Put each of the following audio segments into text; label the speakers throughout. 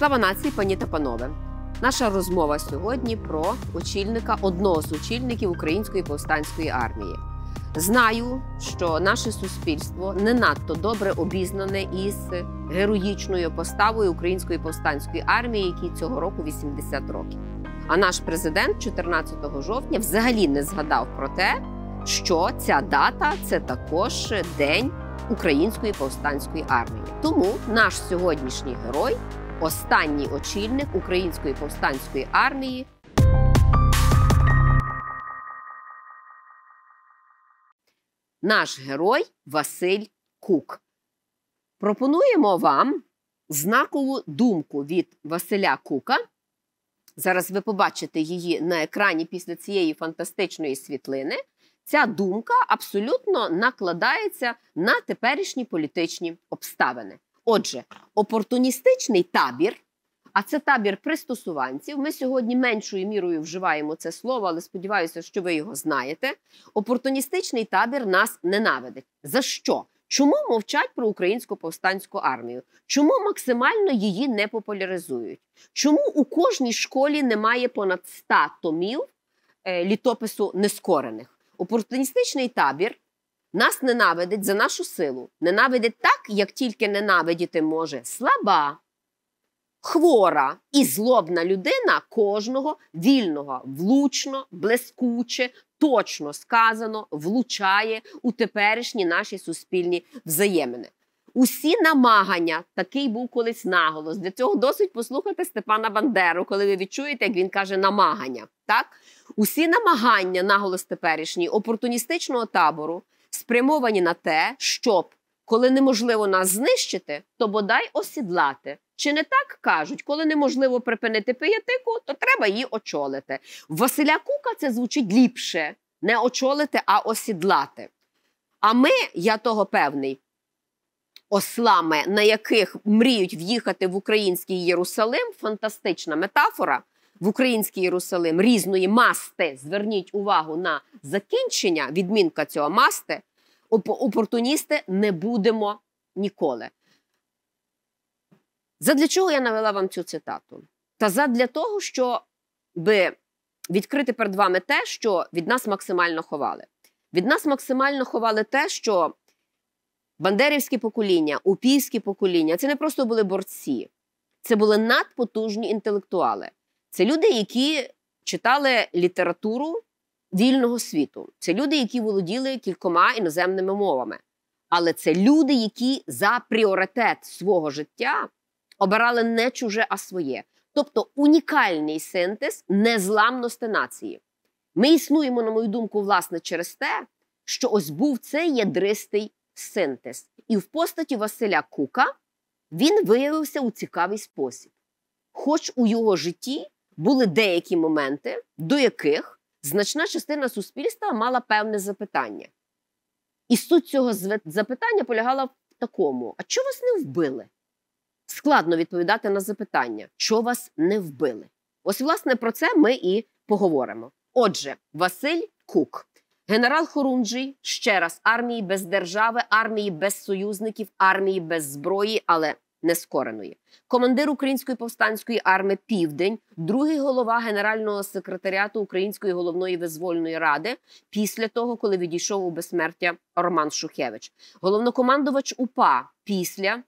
Speaker 1: Слава нації, пані та панове. Наша розмова сьогодні про очільника одного з очільників Української повстанської армії. Знаю, що наше суспільство не надто добре обізнане із героїчною поставою Української повстанської армії, якій цього року 80 років. А наш президент 14 жовтня взагалі не згадав про те, що ця дата це також день Української повстанської армії. Тому наш сьогоднішній герой останній очільник української повстанської армії. Наш герой Василь Кук. Пропонуємо вам знакову думку від Василя Кука. Зараз ви побачите її на екрані після цієї фантастичної світлини. Ця думка абсолютно накладається на теперішні політичні обставини. Отже, опортуністичний табір, а це табір пристосуванців. Ми сьогодні меншою мірою вживаємо це слово, але сподіваюся, що ви його знаєте. Опортуністичний табір нас ненавидить. За що? Чому мовчать про українську повстанську армію? Чому максимально її не популяризують? Чому у кожній школі немає понад 100 томів е, літопису нескорених? Опортуністичний табір нас ненавидить за нашу силу. Ненавидить так, як тільки ненавидіти може слаба, хвора і злобна людина кожного вільного, влучно, блискуче, точно сказано, влучає у теперішні наші суспільні взаємини. Усі намагання, такий був колись наголос. Для цього досить послухати Степана Бандеру, коли ви відчуєте, як він каже намагання. Так, усі намагання, наголос теперішній, опортуністичного табору спрямовані на те, щоб коли неможливо нас знищити, то бодай осідлати. Чи не так кажуть, коли неможливо припинити пиятику, то треба її очолити. В Василя Кука це звучить ліпше не очолити, а осідлати. А ми, я того певний, ослами, на яких мріють в'їхати в український Єрусалим фантастична метафора в український Єрусалим різної масти. Зверніть увагу на закінчення, відмінка цього масти, опортуністи не будемо ніколи. Задля чого я навела вам цю цитату? Та задля того, щоб відкрити перед вами те, що від нас максимально ховали. Від нас максимально ховали те, що бандерівські покоління, упійські покоління це не просто були борці, це були надпотужні інтелектуали. Це люди, які читали літературу вільного світу. Це люди, які володіли кількома іноземними мовами. Але це люди, які за пріоритет свого життя обирали не чуже, а своє. Тобто унікальний синтез незламності нації. Ми існуємо, на мою думку, власне, через те, що ось був цей ядристий синтез. І в постаті Василя Кука він виявився у цікавий спосіб. Хоч у його житті були деякі моменти, до яких значна частина суспільства мала певне запитання. І суть цього запитання полягала в такому: а чого вас не вбили? Складно відповідати на запитання, що вас не вбили. Ось, власне, про це ми і поговоримо. Отже, Василь Кук, генерал Хорунжий, ще раз армії без держави, армії без союзників, армії без зброї, але нескореної. Командир Української повстанської армії Південь, другий голова Генерального секретаріату Української головної визвольної ради, після того, коли відійшов у безсмертя Роман Шухевич, головнокомандувач УПА після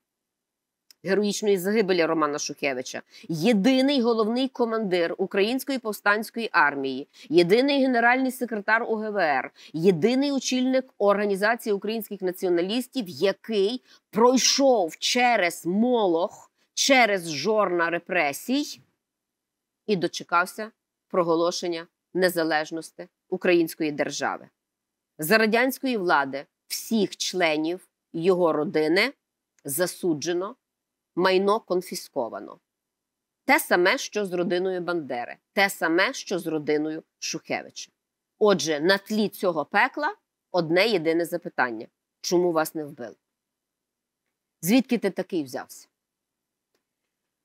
Speaker 1: героїчної загибелі Романа Шухевича, єдиний головний командир Української повстанської армії, єдиний генеральний секретар УГВР, єдиний очільник організації українських націоналістів, який пройшов через молох, через жорна репресій і дочекався проголошення незалежності Української держави. За радянської влади всіх членів його родини засуджено майно конфісковано. Те саме, що з родиною Бандери, те саме, що з родиною Шухевича. Отже, на тлі цього пекла одне єдине запитання чому вас не вбили? Звідки ти такий взявся?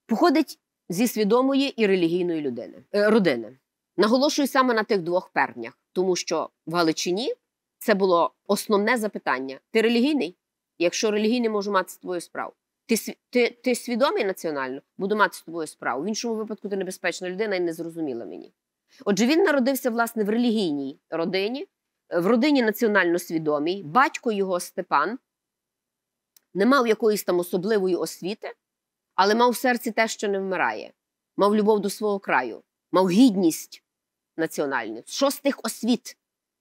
Speaker 1: Походить зі свідомої і релігійної людини, е, родини. Наголошую саме на тих двох пернях, тому що в Галичині це було основне запитання: ти релігійний? Якщо релігійний можу мати твою справу. Ти ти, ти свідомий національно, буду мати з тобою справу. В іншому випадку ти небезпечна людина і не зрозуміла мені. Отже, він народився власне в релігійній родині, в родині національно свідомій. Батько його Степан не мав якоїсь там особливої освіти, але мав в серці те, що не вмирає, мав любов до свого краю, мав гідність національну. Шостих освіт,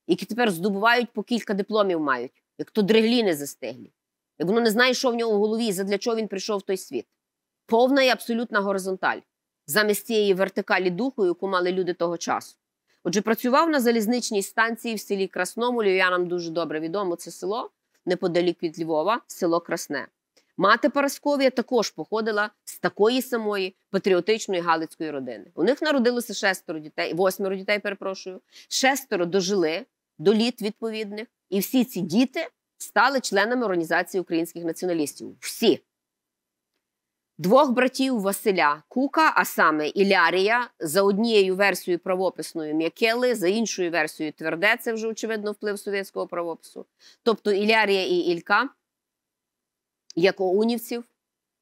Speaker 1: які тепер здобувають по кілька дипломів мають, як то дреглі не застиглі як воно не знає, що в нього в голові і задля чого він прийшов в той світ. Повна і абсолютна горизонталь, замість цієї вертикалі духу, яку мали люди того часу. Отже, працював на залізничній станції в селі Красному, львів'янам дуже добре відомо це село, неподалік від Львова, село Красне. Мати Парасковія також походила з такої самої патріотичної галицької родини. У них народилося шестеро дітей, восьмеро дітей, перепрошую, шестеро дожили до літ відповідних, і всі ці діти стали членами Організації українських націоналістів. Всі. Двох братів Василя Кука, а саме Ілярія, за однією версією правописною М'якели, за іншою версією тверде, це вже очевидно вплив совєтського правопису. Тобто Ілярія і Ілька, як оунівців,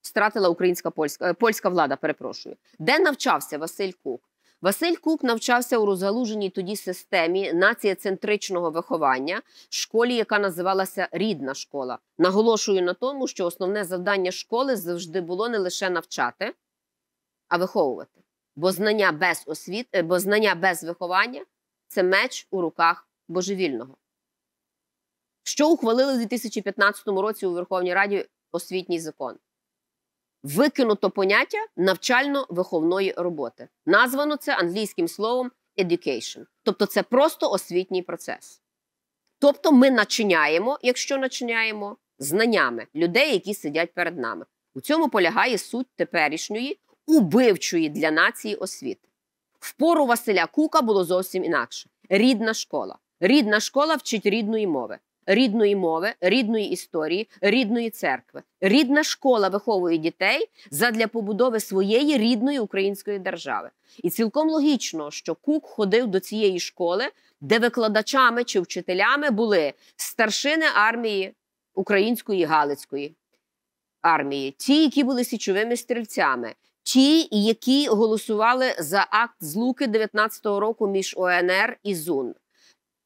Speaker 1: стратила українська польська е, польська влада, перепрошую. Де навчався Василь Кук? Василь Кук навчався у розгалуженій тоді системі націєцентричного виховання, школі, яка називалася рідна школа. Наголошую на тому, що основне завдання школи завжди було не лише навчати, а виховувати. Бо знання без освіт, е, бо знання без виховання це меч у руках божевільного. Що ухвалили у 2015 році у Верховній Раді освітній закон? викинуто поняття навчально-виховної роботи. Названо це англійським словом education. Тобто це просто освітній процес. Тобто ми начиняємо, якщо начиняємо, знаннями людей, які сидять перед нами. У цьому полягає суть теперішньої, убивчої для нації освіти. В пору Василя Кука було зовсім інакше: рідна школа. Рідна школа вчить рідної мови рідної мови, рідної історії, рідної церкви. Рідна школа виховує дітей задля побудови своєї рідної української держави. І цілком логічно, що Кук ходив до цієї школи, де викладачами чи вчителями були старшини армії української Галицької армії, ті, які були січовими стрільцями. Ті, які голосували за акт злуки 19-го року між ОНР і ЗУН,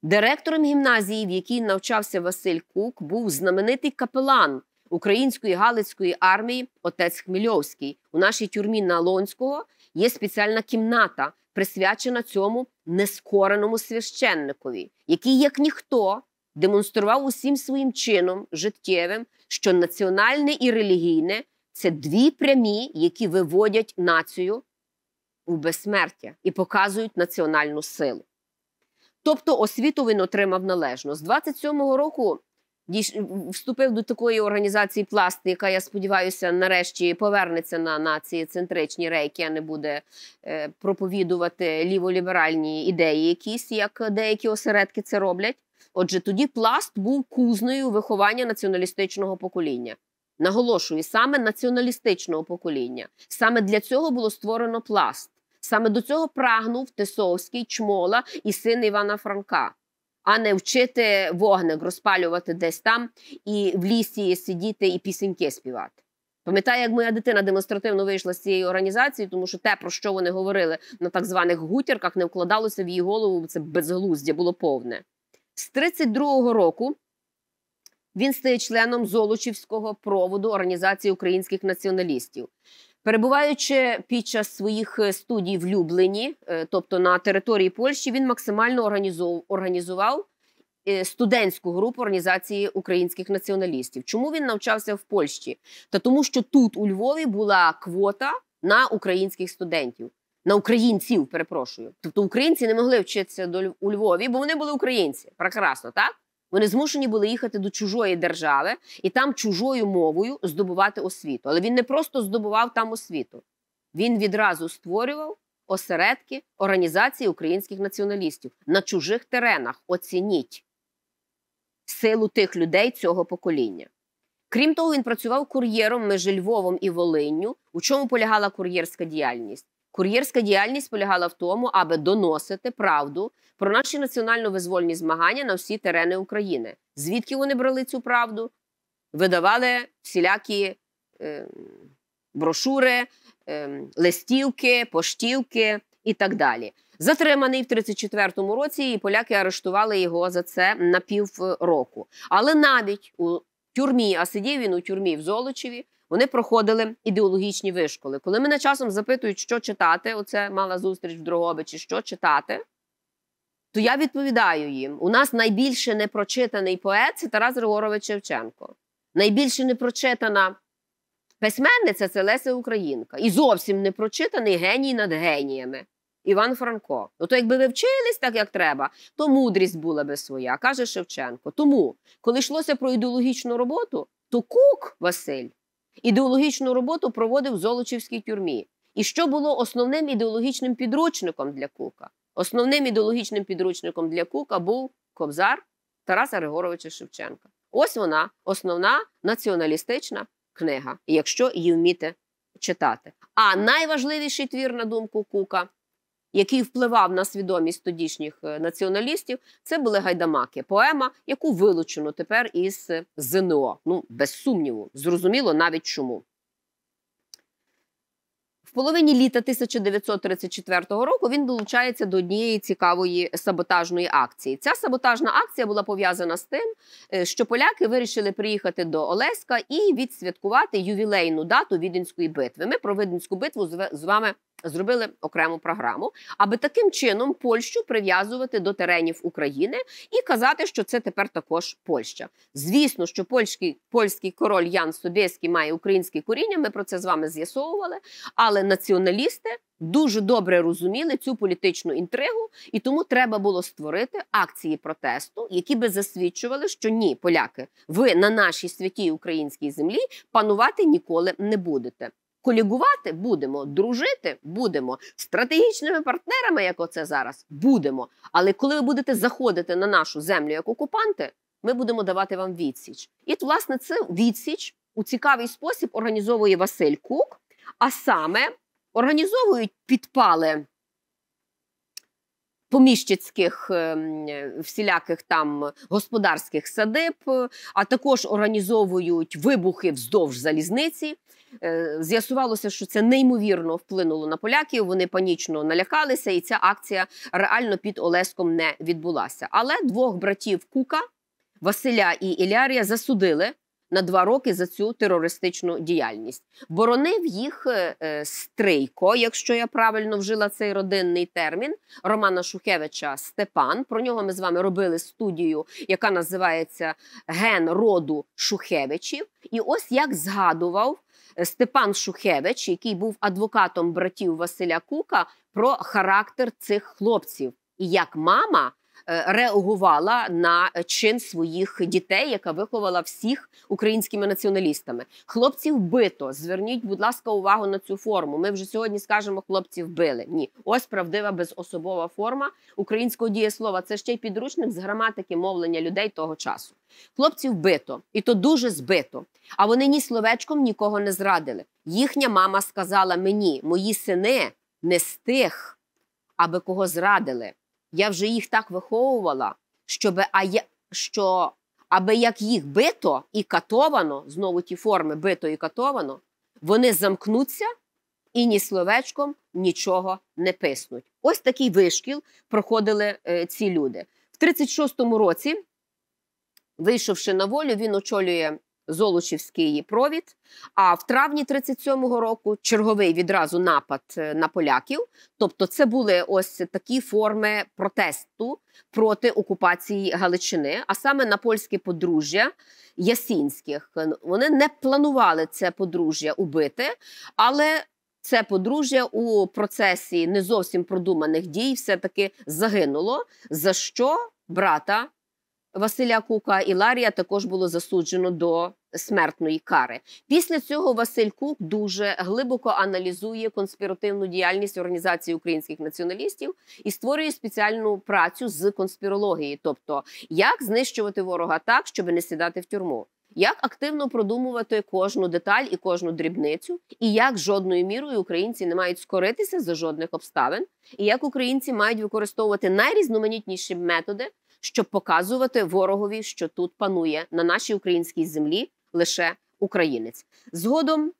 Speaker 1: Директором гімназії, в якій навчався Василь Кук, був знаменитий капелан Української Галицької армії отець Хмельовський. У нашій тюрмі Налонського є спеціальна кімната, присвячена цьому нескореному священникові, який, як ніхто, демонстрував усім своїм чином життєвим, що національне і релігійне це дві прямі, які виводять націю у безсмертя і показують національну силу. Тобто освіту він отримав належно. З 27-го року вступив до такої організації пласт, яка, я сподіваюся, нарешті повернеться на нації центричні рейки, а не буде е, проповідувати ліволіберальні ідеї, якісь як деякі осередки це роблять. Отже, тоді пласт був кузнею виховання націоналістичного покоління. Наголошую, саме націоналістичного покоління. Саме для цього було створено пласт. Саме до цього прагнув Тесовський, Чмола і син Івана Франка, а не вчити вогник розпалювати десь там і в лісі сидіти і пісеньки співати. Пам'ятаю, як моя дитина демонстративно вийшла з цієї організації, тому що те, про що вони говорили на так званих гутірках, не вкладалося в її голову, бо це безглуздя було повне. З 32-го року він стає членом Золочівського проводу Організації українських націоналістів. Перебуваючи під час своїх е, студій в Люблені, е, тобто на території Польщі, він максимально організував е, студентську групу організації українських націоналістів. Чому він навчався в Польщі? Та тому, що тут у Львові була квота на українських студентів, на українців, перепрошую. Тобто українці не могли вчитися у Львові, бо вони були українці. Прекрасно, так? Вони змушені були їхати до чужої держави і там чужою мовою здобувати освіту. Але він не просто здобував там освіту, він відразу створював осередки організації українських націоналістів на чужих теренах. Оцініть силу тих людей цього покоління. Крім того, він працював кур'єром між Львовом і Волинню. У чому полягала кур'єрська діяльність? Кур'єрська діяльність полягала в тому, аби доносити правду про наші національно-визвольні змагання на всі терени України. Звідки вони брали цю правду? Видавали всілякі е, брошури, е, листівки, поштівки і так далі. Затриманий в 34-му році, і поляки арештували його за це на півроку. Але навіть у тюрмі, а сидів він у тюрмі в Золочеві вони проходили ідеологічні вишколи. Коли мене часом запитують, що читати, оце мала зустріч в Дрогобичі, що читати, то я відповідаю їм: у нас найбільше непрочитаний поет це Тарас Григорович Шевченко. Найбільше непрочитана письменниця це Леся Українка. І зовсім непрочитаний геній над геніями. Іван Франко. Ну, то якби ви вчились так, як треба, то мудрість була би своя, каже Шевченко. Тому, коли йшлося про ідеологічну роботу, то Кук Василь Ідеологічну роботу проводив в Золочівській тюрмі. І що було основним ідеологічним підручником для Кука? Основним ідеологічним підручником для Кука був Кобзар Тараса Григоровича Шевченка. Ось вона, основна націоналістична книга, якщо її вміти читати. А найважливіший твір, на думку Кука який впливав на свідомість тодішніх е, націоналістів, це були гайдамаки, поема, яку вилучено тепер із е, ЗНО. Ну без сумніву, зрозуміло навіть чому. В половині літа 1934 року він долучається до однієї цікавої саботажної акції. Ця саботажна акція була пов'язана з тим, е, що поляки вирішили приїхати до Олеська і відсвяткувати ювілейну дату Віденської битви. Ми про Віденську битву з вами зробили окрему програму, аби таким чином Польщу прив'язувати до теренів України і казати, що це тепер також Польща. Звісно, що польський польський король Ян Собєський має українське коріння. Ми про це з вами з'ясовували. але але націоналісти дуже добре розуміли цю політичну інтригу, і тому треба було створити акції протесту, які би засвідчували, що ні, поляки, ви на нашій святій українській землі панувати ніколи не будете. Колігувати будемо, дружити будемо стратегічними партнерами, як оце зараз, будемо. Але коли ви будете заходити на нашу землю як окупанти, ми будемо давати вам відсіч. І власне це відсіч у цікавий спосіб організовує Василь Кук. А саме організовують підпали поміщицьких ем, всіляких там господарських садиб, а також організовують вибухи вздовж залізниці. Е, з'ясувалося, що це неймовірно вплинуло на поляків. Вони панічно налякалися, і ця акція реально під Олеском не відбулася. Але двох братів Кука Василя і Ілярія засудили на два роки за цю терористичну діяльність. Боронив їх е, е, Стрийко, якщо я правильно вжила цей родинний термін, Романа Шухевича Степан. Про нього ми з вами робили студію, яка називається Ген роду Шухевичів. І ось як згадував. Е, Степан Шухевич, який був адвокатом братів Василя Кука, про характер цих хлопців, і як мама Е, реагувала на чин своїх дітей, яка виховала всіх українськими націоналістами. Хлопців бито. Зверніть, будь ласка, увагу на цю форму. Ми вже сьогодні скажемо, хлопців били. Ні, ось правдива безособова форма українського дієслова. Це ще й підручник з граматики мовлення людей того часу. Хлопців бито, і то дуже збито. А вони ні словечком нікого не зрадили. Їхня мама сказала мені, мої сини не з тих, аби кого зрадили. Я вже їх так виховувала, щоб, а я, що аби як їх бито і катовано, знову ті форми бито і катовано, вони замкнуться і ні словечком нічого не писнуть. Ось такий вишкіл проходили е, ці люди. В 36-му році, вийшовши на волю, він очолює Золочівський провід. А в травні 37-го року черговий відразу напад е, на поляків. Тобто, це були ось такі форми протесту проти окупації Галичини, а саме на польське подружжя Ясінських. Вони не планували це подружжя убити, але це подружжя у процесі не зовсім продуманих дій все-таки загинуло. За що брата Василя Кука і Ларія також було засуджено до смертної кари. Після цього Василь Кук дуже глибоко аналізує конспіративну діяльність організації українських націоналістів і створює спеціальну працю з конспірології, тобто як знищувати ворога так, щоб не сідати в тюрму. Як активно продумувати кожну деталь і кожну дрібницю, і як жодною мірою українці не мають скоритися за жодних обставин, і як українці мають використовувати найрізноманітніші методи, щоб показувати ворогові, що тут панує на нашій українській землі лише українець. Згодом,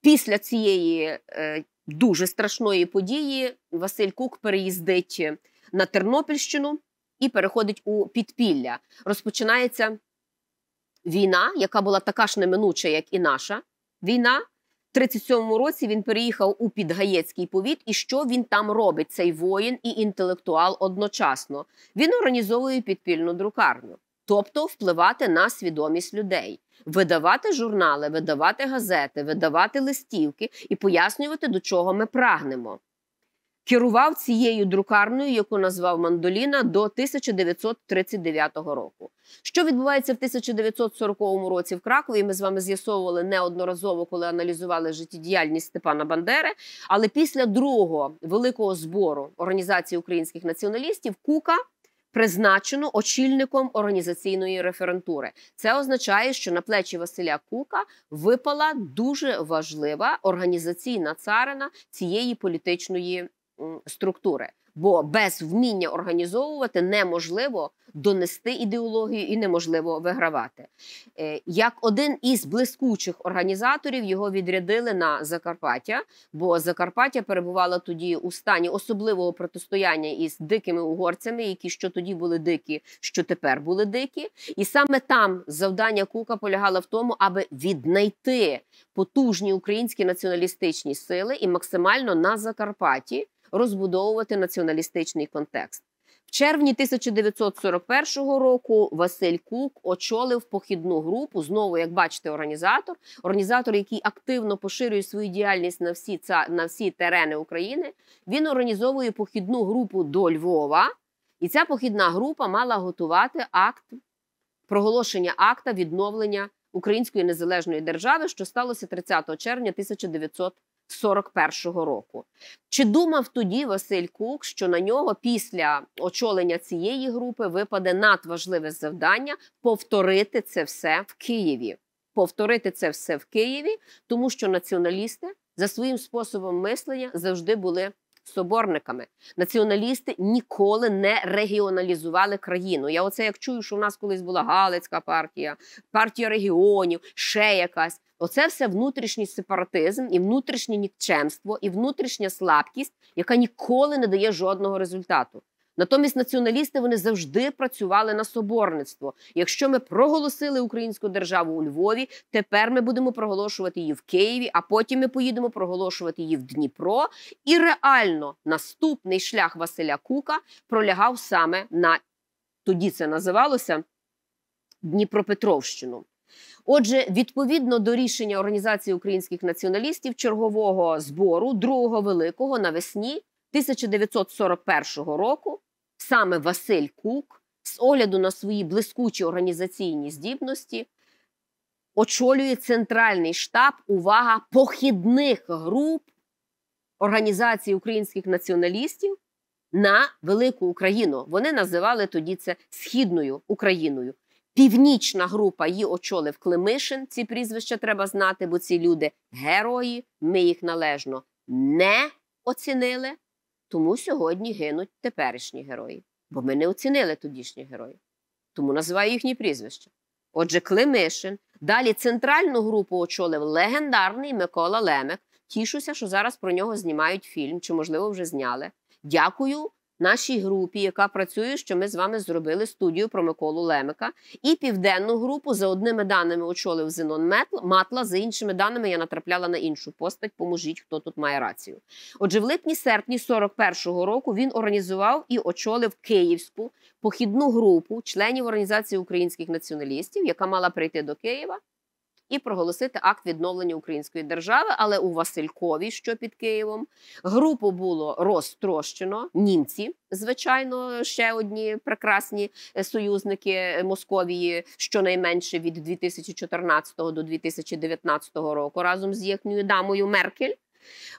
Speaker 1: після цієї е, дуже страшної події, Василь Кук переїздить е, на Тернопільщину і переходить у підпілля. Розпочинається війна, яка була така ж неминуча, як і наша війна. 37-му році він переїхав у Підгаєцький повіт, і що він там робить, цей воїн і інтелектуал одночасно. Він організовує підпільну друкарню, тобто впливати на свідомість людей видавати журнали, видавати газети, видавати листівки і пояснювати, до чого ми прагнемо. Керував цією друкарною, яку назвав Мандоліна, до 1939 року. Що відбувається в 1940 році в Кракові? Ми з вами з'ясовували неодноразово, коли аналізували життєдіяльність Степана Бандери. Але після другого великого збору організації українських націоналістів Кука призначено очільником організаційної референтури. Це означає, що на плечі Василя Кука випала дуже важлива організаційна царина цієї політичної структури. Бо без вміння організовувати неможливо донести ідеологію і неможливо вигравати. Е, як один із блискучих організаторів його відрядили на Закарпаття, бо Закарпаття перебувала тоді у стані особливого протистояння із дикими угорцями, які що тоді були дикі, що тепер були дикі. І саме там завдання Кука полягало в тому, аби віднайти потужні українські націоналістичні сили і максимально на Закарпатті розбудовувати націоналістичний контекст. В червні 1941 року Василь Кук очолив похідну групу. Знову, як бачите, організатор, організатор, який активно поширює свою діяльність на всі ца на всі терени України. Він організовує похідну групу до Львова, і ця похідна група мала готувати акт проголошення акта відновлення української незалежної держави, що сталося 30 червня 1941 41-го року. Чи думав тоді Василь Кук, що на нього після очолення цієї групи випаде надважливе завдання повторити це все в Києві? Повторити це все в Києві, тому що націоналісти за своїм способом мислення завжди були соборниками. Націоналісти ніколи не регіоналізували країну. Я оце як чую, що в нас колись була Галицька партія, партія регіонів, ще якась. Оце все внутрішній сепаратизм, і внутрішнє нікчемство, і внутрішня слабкість, яка ніколи не дає жодного результату. Натомість націоналісти вони завжди працювали на соборництво. Якщо ми проголосили українську державу у Львові, тепер ми будемо проголошувати її в Києві, а потім ми поїдемо проголошувати її в Дніпро. І реально наступний шлях Василя Кука пролягав саме на тоді це називалося Дніпропетровщину. Отже, відповідно до рішення Організації українських націоналістів чергового збору, другого великого навесні 1941 року, саме Василь Кук з огляду на свої блискучі організаційні здібності очолює центральний штаб увага похідних груп Організації українських націоналістів на велику Україну. Вони називали тоді це Східною Україною. Північна група її очолив Климишин. Ці прізвища треба знати, бо ці люди герої. Ми їх належно не оцінили. Тому сьогодні гинуть теперішні герої, бо ми не оцінили тодішніх героїв. Тому називаю їхні прізвища. Отже, Климишин, далі центральну групу очолив легендарний Микола Лемек. Тішуся, що зараз про нього знімають фільм, чи, можливо, вже зняли. Дякую нашій групі, яка працює, що ми з вами зробили студію про Миколу Лемика, і південну групу за одними даними очолив Зенон Матла. За іншими даними я натрапляла на іншу постать. Поможіть, хто тут має рацію. Отже, в липні-серпні 41-го року він організував і очолив Київську похідну групу членів організації українських націоналістів, яка мала прийти до Києва і проголосити акт відновлення української держави. Але у Василькові, що під Києвом, групу було розтрощено. Німці, звичайно, ще одні прекрасні е, союзники е, Московії, щонайменше від 2014 до 2019 року, разом з їхньою дамою Меркель.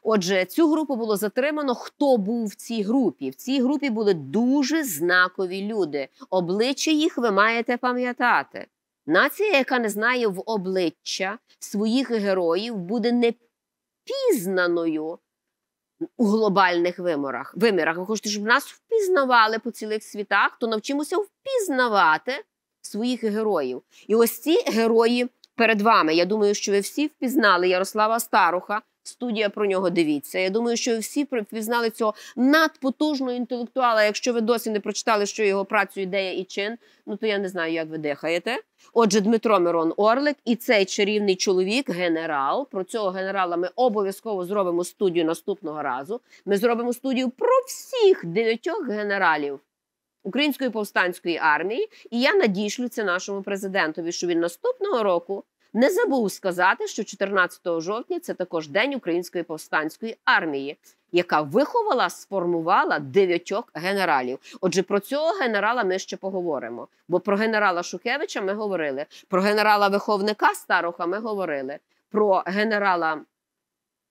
Speaker 1: Отже, цю групу було затримано. Хто був в цій групі? В цій групі були дуже знакові люди. Обличчя їх ви маєте пам'ятати. Нація, яка не знає в обличчя своїх героїв, буде непізнаною у глобальних виморах. вимірах. Ви хочете, щоб нас впізнавали по цілих світах, то навчимося впізнавати своїх героїв. І ось ці герої перед вами. Я думаю, що ви всі впізнали Ярослава Старуха студія про нього дивіться. Я думаю, що всі впізнали цього надпотужного інтелектуала. Якщо ви досі не прочитали, що його працю ідея і чин, ну то я не знаю, як ви дихаєте. Отже, Дмитро Мирон Орлик і цей чарівний чоловік, генерал. Про цього генерала ми обов'язково зробимо студію наступного разу. Ми зробимо студію про всіх дев'ятьох генералів. Української повстанської армії, і я надішлю це нашому президентові, що він наступного року не забув сказати, що 14 жовтня це також день української повстанської армії, яка виховала, сформувала дев'ятьох генералів. Отже, про цього генерала ми ще поговоримо. Бо про генерала Шукевича ми говорили, про генерала виховника Староха ми говорили, про генерала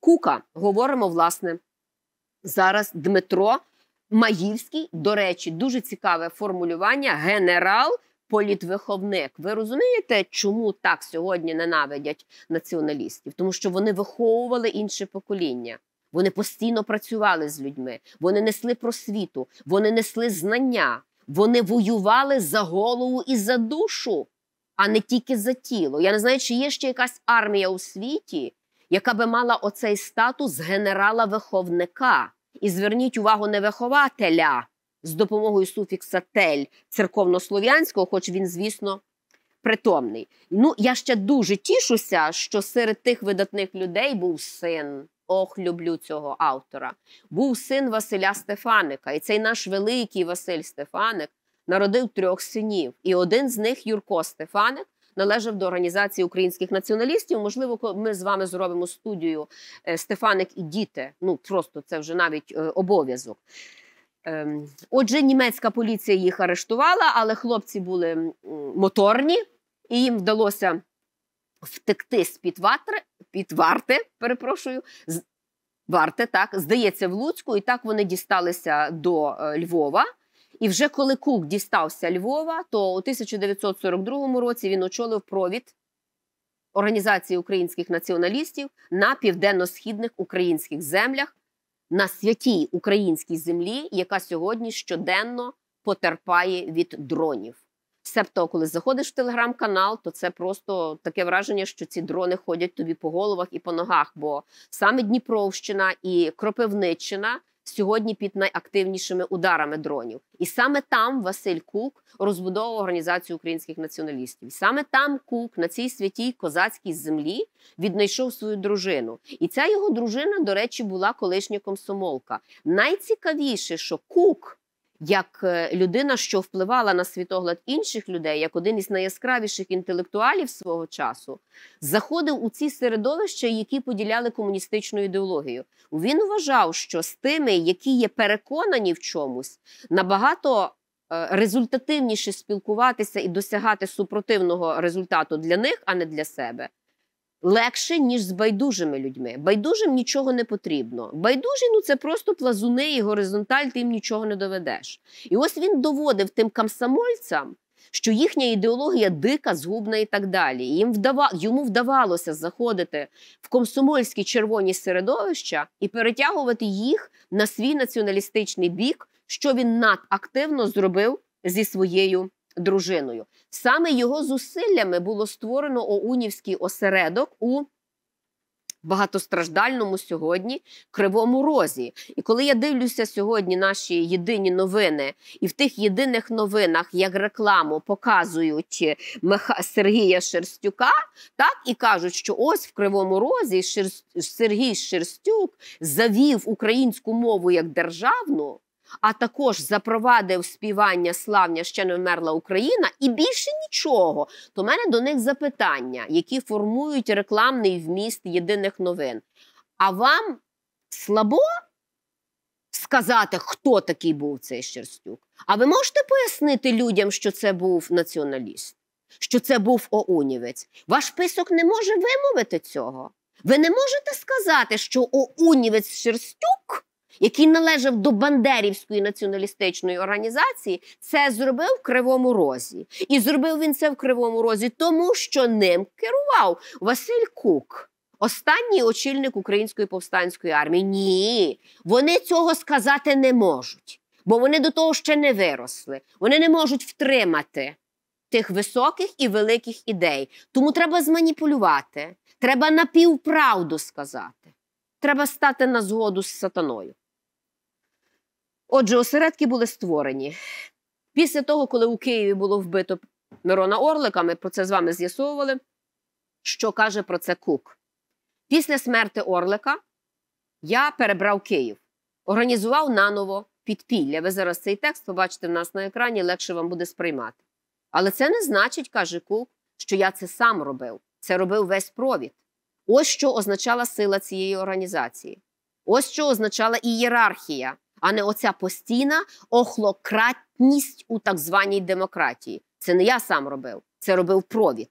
Speaker 1: Кука говоримо власне зараз Дмитро Маївський. До речі, дуже цікаве формулювання генерал політвиховник. Ви розумієте, чому так сьогодні ненавидять націоналістів? Тому що вони виховували інше покоління. Вони постійно працювали з людьми, вони несли просвіту, вони несли знання, вони воювали за голову і за душу, а не тільки за тіло. Я не знаю, чи є ще якась армія у світі, яка би мала оцей статус генерала-виховника. І зверніть увагу не вихователя, з допомогою суфікса тель церковнослов'янського, хоч він, звісно, притомний. Ну, я ще дуже тішуся, що серед тих видатних людей був син. Ох, люблю цього автора. Був син Василя Стефаника. І цей наш великий Василь Стефаник народив трьох синів. І один з них, Юрко Стефаник, належав до організації українських націоналістів. Можливо, ми з вами зробимо студію е, Стефаник і діти. Ну просто це вже навіть е, обов'язок. Ем, отже, німецька поліція їх арештувала, але хлопці були моторні, і їм вдалося втекти з під ватри, під варти, перепрошую, з варти, так, здається, в Луцьку, і так вони дісталися до е, Львова. І вже коли Кук дістався Львова, то у 1942 році він очолив провід організації українських націоналістів на південно-східних українських землях на святій українській землі, яка сьогодні щоденно потерпає від дронів. Себто, коли заходиш в телеграм-канал, то це просто таке враження, що ці дрони ходять тобі по головах і по ногах. Бо саме Дніпровщина і Кропивниччина сьогодні під найактивнішими ударами дронів. І саме там Василь Кук розбудовував організацію українських націоналістів. І саме там Кук на цій святій козацькій землі віднайшов свою дружину. І ця його дружина, до речі, була колишня комсомолка. Найцікавіше, що Кук як е, людина, що впливала на світогляд інших людей, як один із найяскравіших інтелектуалів свого часу, заходив у ці середовища, які поділяли комуністичну ідеологію. Він вважав, що з тими, які є переконані в чомусь, набагато е, результативніше спілкуватися і досягати супротивного результату для них, а не для себе легше, ніж з байдужими людьми. Байдужим нічого не потрібно. Байдужі ну це просто плазуни і горизонталь, ти їм нічого не доведеш. І ось він доводив тим комсомольцям, що їхня ідеологія дика, згубна і так далі. їм вдава... Йому вдавалося заходити в комсомольські червоні середовища і перетягувати їх на свій націоналістичний бік, що він надактивно зробив зі своєю дружиною. Саме його зусиллями було створено Оунівський осередок у багатостраждальному сьогодні кривому розі. І коли я дивлюся сьогодні наші єдині новини, і в тих єдиних новинах як рекламу показують е, меха Сергія Шерстюка, так і кажуть, що ось в Кривому Розі Шер... Сергій Шерстюк завів українську мову як державну а також запровадив співання славня ще не вмерла Україна і більше нічого, то в мене до них запитання, які формують рекламний вміст єдиних новин. А вам слабо сказати, хто такий був цей Шерстюк? А ви можете пояснити людям, що це був націоналіст, що це був оунівець? Ваш писок не може вимовити цього. Ви не можете сказати, що оунівець Шерстюк який належав до Бандерівської націоналістичної організації, це зробив в Кривому Розі. І зробив він це в Кривому Розі, тому що ним керував Василь Кук. Останній очільник Української повстанської армії. Ні, вони цього сказати не можуть, бо вони до того ще не виросли. Вони не можуть втримати тих високих і великих ідей. Тому треба зманіпулювати, треба напівправду сказати. Треба стати на згоду з сатаною. Отже, осередки були створені. Після того, коли у Києві було вбито Мирона Орлика, ми про це з вами з'ясовували, що каже про це Кук. Після смерти Орлика я перебрав Київ, організував наново підпілля. Ви зараз цей текст побачите в нас на екрані, легше вам буде сприймати. Але це не значить, каже Кук, що я це сам робив. Це робив весь провід. Ось що означала сила цієї організації. Ось що означала ієрархія а не оця постійна охлократність у так званій демократії. Це не я сам робив, це робив провід.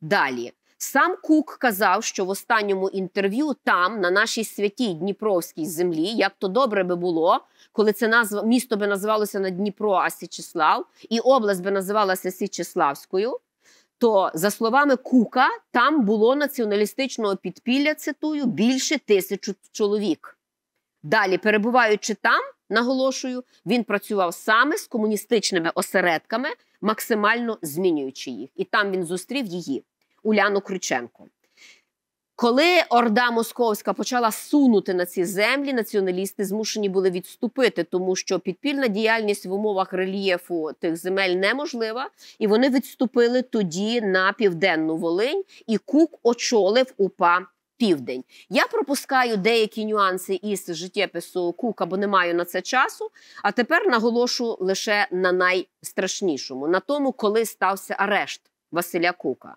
Speaker 1: Далі. Сам Кук казав, що в останньому інтерв'ю там, на нашій святій Дніпровській землі, як то добре би було, коли це назва місто би називалося на Дніпро, а Січеслав, і область би називалася Січеславською, то, за словами Кука, там було націоналістичного підпілля, цитую, більше тисячу чоловік. Далі, перебуваючи там, наголошую, він працював саме з комуністичними осередками, максимально змінюючи їх. І там він зустрів її, Уляну Крюченко. Коли Орда Московська почала сунути на ці землі, націоналісти змушені були відступити, тому що підпільна діяльність в умовах рельєфу тих земель неможлива, і вони відступили тоді на південну Волинь, і Кук очолив упа південь. Я пропускаю деякі нюанси із життєпису Кука, бо не маю на це часу. А тепер наголошу лише на найстрашнішому: на тому, коли стався арешт Василя Кука,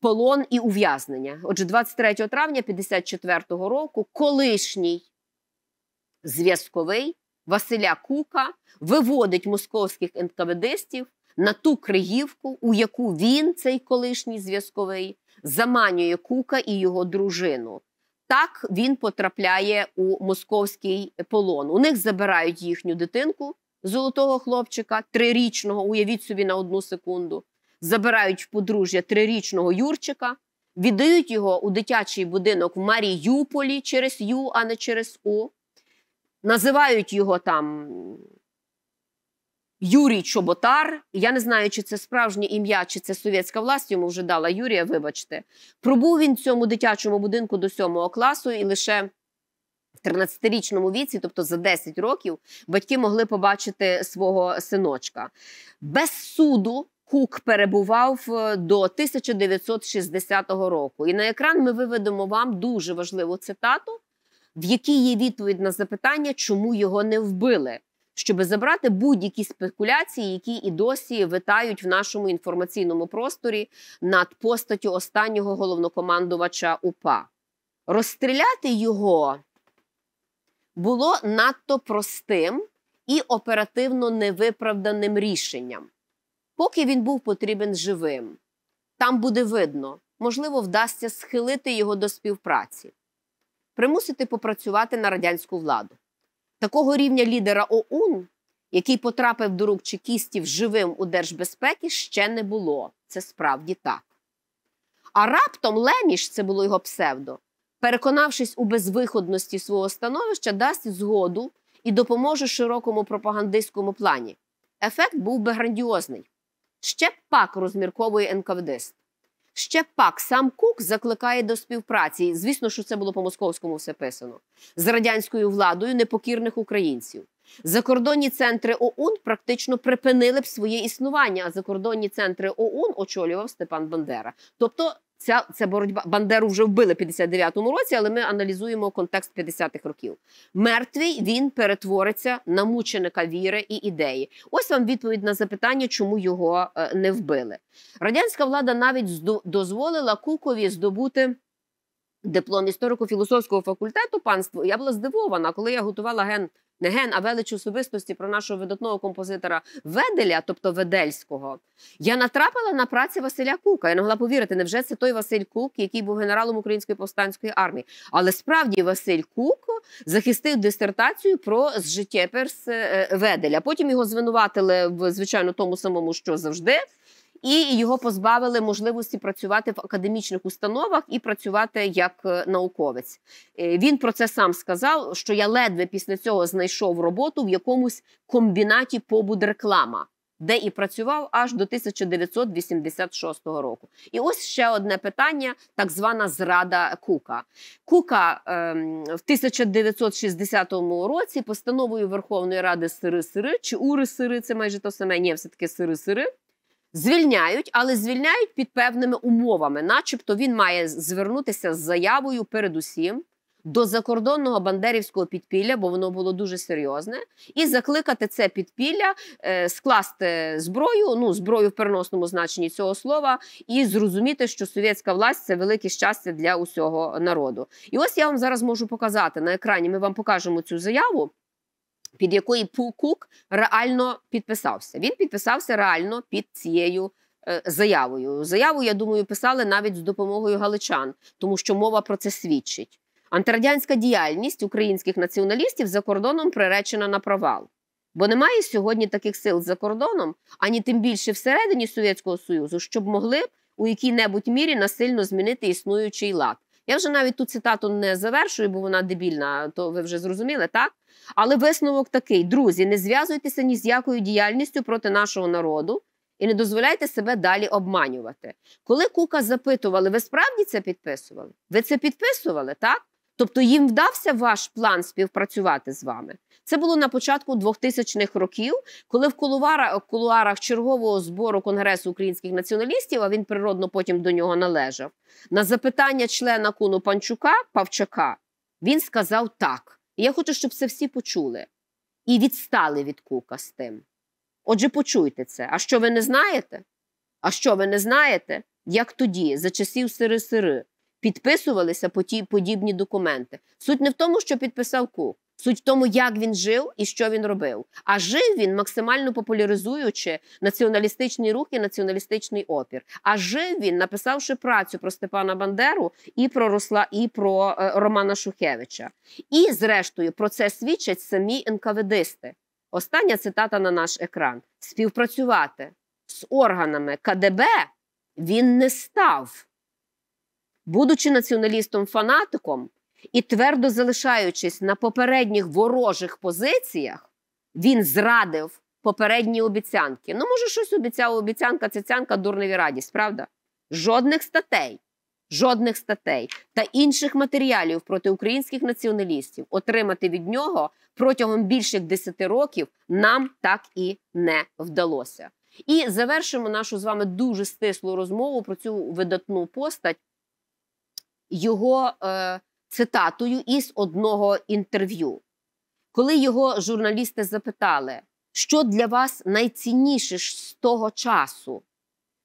Speaker 1: полон і ув'язнення. Отже, 23 травня 54-го року, колишній зв'язковий Василя Кука виводить московських НКВДистів на ту криївку, у яку він, цей колишній зв'язковий, заманює кука і його дружину. Так він потрапляє у московський полон. У них забирають їхню дитинку, золотого хлопчика, трирічного, уявіть собі на одну секунду. Забирають в подружжя трирічного Юрчика, віддають його у дитячий будинок в Маріюполі через Ю, а не через У. Називають його там Юрій Чоботар. Я не знаю, чи це справжнє ім'я, чи це совєтська власть йому вже дала Юрія. Вибачте, пробув він в цьому дитячому будинку до сьомого класу і лише. В 13-річному віці, тобто за 10 років, батьки могли побачити свого синочка. Без суду Кук перебував е, до 1960 року. І на екран ми виведемо вам дуже важливу цитату, в якій є відповідь на запитання, чому його не вбили щоб забрати будь-які спекуляції, які і досі витають в нашому інформаційному просторі над постаттю останнього головнокомандувача УПА. Розстріляти його було надто простим і оперативно невиправданим рішенням, поки він був потрібен живим. Там буде видно, можливо, вдасться схилити його до співпраці, примусити попрацювати на радянську владу. Такого рівня лідера ОУН, який потрапив до рук чекістів живим у держбезпеки, ще не було. Це справді так. А раптом Леміш, це було його псевдо, переконавшись у безвиходності свого становища, дасть згоду і допоможе широкому пропагандистському плані. Ефект був би грандіозний. Ще пак розмірковує НКВДист. Ще пак сам Кук закликає до співпраці. Звісно, що це було по московському все писано з радянською владою непокірних українців. Закордонні центри ОУН практично припинили б своє існування, а закордонні центри ОУН очолював Степан Бандера. Тобто Ця це боротьба Бандеру вже вбили в 59-му році, але ми аналізуємо контекст 50-х років. Мертвий він перетвориться на мученика віри і ідеї. Ось вам відповідь на запитання, чому його е, не вбили. Радянська влада навіть зду дозволила Кукові здобути. Диплом історико-філософського факультету панство. Я була здивована, коли я готувала ген не ген, а велич особистості про нашого видатного композитора Веделя, тобто Ведельського, я натрапила на праці Василя Кука. Я не могла повірити, невже це той Василь Кук, який був генералом Української повстанської армії. Але справді Василь Кук захистив дисертацію про перс е, Веделя. Потім його звинуватили в звичайно тому самому, що завжди і його позбавили можливості працювати в академічних установах і працювати як е, науковець. Е, він про це сам сказав, що я ледве після цього знайшов роботу в якомусь комбінаті побуд реклама. Де і працював аж до 1986 року. І ось ще одне питання: так звана зрада Кука. Кука ем, в 1960 році постановою Верховної Ради Сири-Сири чи Ури-Сири, це майже то саме, ні, все таки Сири-Сири, Звільняють, але звільняють під певними умовами, начебто він має звернутися з заявою передусім до закордонного бандерівського підпілля, бо воно було дуже серйозне, і закликати це підпілля, е, скласти зброю, ну зброю в переносному значенні цього слова, і зрозуміти, що совєтська власть це велике щастя для усього народу. І ось я вам зараз можу показати на екрані. Ми вам покажемо цю заяву під якої Пул Кук реально підписався. Він підписався реально під цією. Е, заявою заяву, я думаю, писали навіть з допомогою галичан, тому що мова про це свідчить. Антирадянська діяльність українських націоналістів за кордоном приречена на провал, бо немає сьогодні таких сил за кордоном, ані тим більше всередині Совєтського Союзу, щоб могли у якій-небудь мірі насильно змінити існуючий лад. Я вже навіть ту цитату не завершую, бо вона дебільна, то ви вже зрозуміли, так? Але висновок такий: друзі, не зв'язуйтеся ні з якою діяльністю проти нашого народу і не дозволяйте себе далі обманювати. Коли Кука запитували, ви справді це підписували? Ви це підписували, так? Тобто їм вдався ваш план співпрацювати з вами. Це було на початку 2000-х років, коли в кулуарах, кулуарах чергового збору Конгресу українських націоналістів, а він природно потім до нього належав, на запитання члена куну Панчука Павчака він сказав так. І я хочу, щоб це всі почули і відстали від кука з тим. Отже, почуйте це. А що ви не знаєте? А що ви не знаєте, як тоді, за часів сири-сири, підписувалися подібні документи? Суть не в тому, що підписав кук. Суть в тому, як він жив і що він робив. А жив він максимально популяризуючи націоналістичний рух і націоналістичний опір. А жив він, написавши працю про Степана Бандеру і про Русла, і про е, Романа Шухевича. І, зрештою, про це свідчать самі НКВДисти. Остання цитата на наш екран: співпрацювати з органами КДБ він не став, будучи націоналістом-фанатиком і твердо залишаючись на попередніх ворожих позиціях, він зрадив попередні обіцянки. Ну, може, щось обіцяв, обіцянка, цяцянка, дурневі радість, правда? Жодних статей, жодних статей та інших матеріалів проти українських націоналістів отримати від нього протягом більших 10 років нам так і не вдалося. І завершимо нашу з вами дуже стислу розмову про цю видатну постать. Його е, цитатою із одного інтерв'ю, коли його журналісти запитали, що для вас найцінніше з того часу,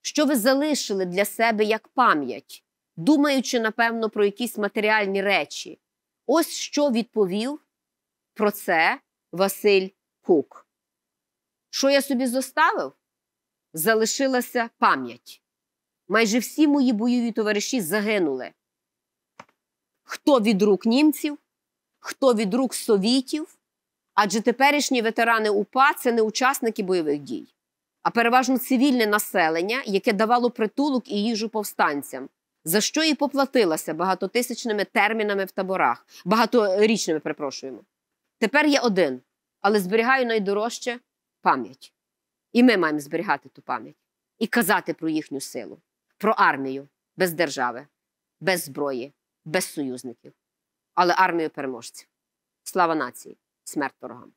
Speaker 1: що ви залишили для себе як пам'ять, думаючи, напевно, про якісь матеріальні речі. Ось що відповів про це Василь Кук. Що я собі зоставив? Залишилася пам'ять. Майже всі мої бойові товариші загинули хто від рук німців, хто від рук совітів, адже теперішні ветерани УПА це не учасники бойових дій, а переважно цивільне населення, яке давало притулок і їжу повстанцям. За що і поплатилася багатотисячними термінами в таборах, багаторічними, перепрошуємо. Тепер я один, але зберігаю найдорожче пам'ять. І ми маємо зберігати ту пам'ять і казати про їхню силу, про армію без держави, без зброї без союзників, але армію переможців. Слава нації, смерть ворогам!